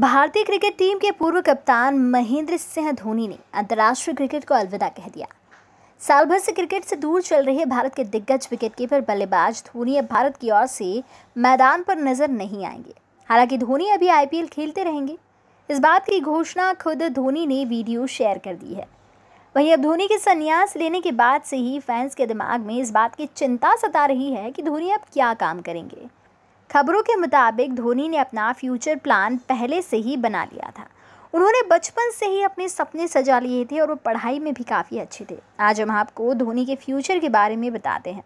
भारतीय cricket team के पूर्व कप्तान महेंद्र सिंह धोनी ने अंतर्राष्ट्रीय क्रिकेट को अलविदा कह दिया साल भर से क्रिकेट से दूर चल रहे भारत के दिग्गज विकेटकीपर बल्लेबाज धोनी अब भारत की ओर से मैदान पर नजर नहीं आएंगे हालांकि धोनी अभी आईपीएल खेलते रहेंगे इस बात की घोषणा खुद धोनी ने वीडियो शेयर कर दी है वहीं अब धोनी के संन्यास लेने के बाद से ही फैंस के दिमाग में इस बात की चिंता सता रही है कि धोनी अब क्या काम करेंगे खबरों के मुताबिक धोनी ने अपना फ्यूचर प्लान पहले से ही बना लिया था उन्होंने बचपन से ही अपने सपने सजा लिए थे और वो पढ़ाई में भी काफ़ी अच्छे थे आज हम आपको धोनी के फ्यूचर के बारे में बताते हैं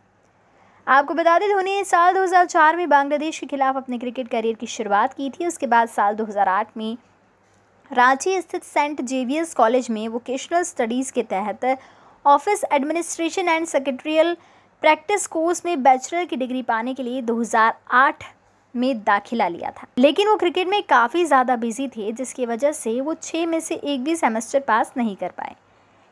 आपको बता दें धोनी ने साल 2004 में बांग्लादेश के खिलाफ अपने क्रिकेट करियर की शुरुआत की थी उसके बाद साल 2008 में रांची स्थित सेंट जेवियर्स कॉलेज में वोकेशनल स्टडीज़ के तहत office administration and secretarial practice course में बैचलर की डिग्री पाने के लिए 2008 में दाखिला लिया था लेकिन वो क्रिकेट में काफ़ी ज़्यादा बिजी थे जिसकी वजह से वो छः में से एक भी सेमेस्टर पास नहीं कर पाए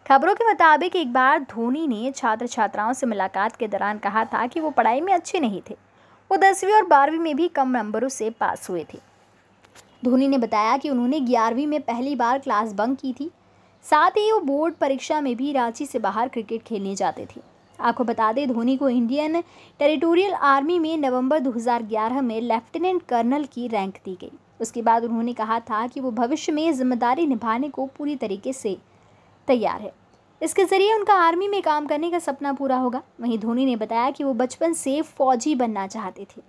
खबरों के मुताबिक एक बार धोनी ने छात्र छात्राओं से मुलाकात के दौरान कहा था कि वो पढ़ाई में अच्छे नहीं थे वो दसवीं और बारहवीं में भी कम नंबरों से पास हुए थे धोनी ने बताया कि उन्होंने ग्यारहवीं में पहली बार क्लास बंक की थी साथ ही वो बोर्ड परीक्षा में भी रांची से बाहर क्रिकेट खेलने जाते थे आपको बता दें धोनी को इंडियन टेरिटोरियल आर्मी में नवंबर 2011 में लेफ्टिनेंट कर्नल की रैंक दी गई उसके बाद उन्होंने कहा था कि वो भविष्य में जिम्मेदारी निभाने को पूरी तरीके से तैयार है इसके ज़रिए उनका आर्मी में काम करने का सपना पूरा होगा वहीं धोनी ने बताया कि वो बचपन से फौजी बनना चाहते थे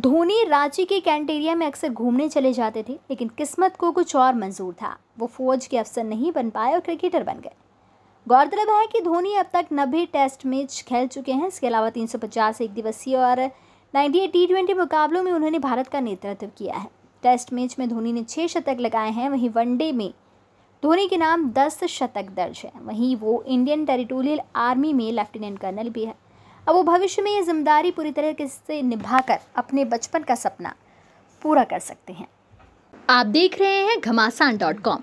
धोनी रांची के कैंटेरिया में अक्सर घूमने चले जाते थे लेकिन किस्मत को कुछ और मंजूर था वो फौज के अफसर नहीं बन पाए और क्रिकेटर बन गए गौरतलब है कि धोनी अब तक नब्बे टेस्ट मैच खेल चुके हैं इसके अलावा तीन एक दिवसीय और 98 टी ट्वेंटी मुकाबलों में उन्होंने भारत का नेतृत्व किया है टेस्ट मैच में धोनी ने छः शतक लगाए हैं वहीं वनडे में धोनी के नाम दस शतक दर्ज है वहीं वो इंडियन टेरिटोरियल आर्मी में लेफ्टिनेंट कर्नल भी है अब वो भविष्य में ये जिम्मेदारी पूरी तरह से निभाकर अपने बचपन का सपना पूरा कर सकते हैं आप देख रहे हैं घमासान डॉट कॉम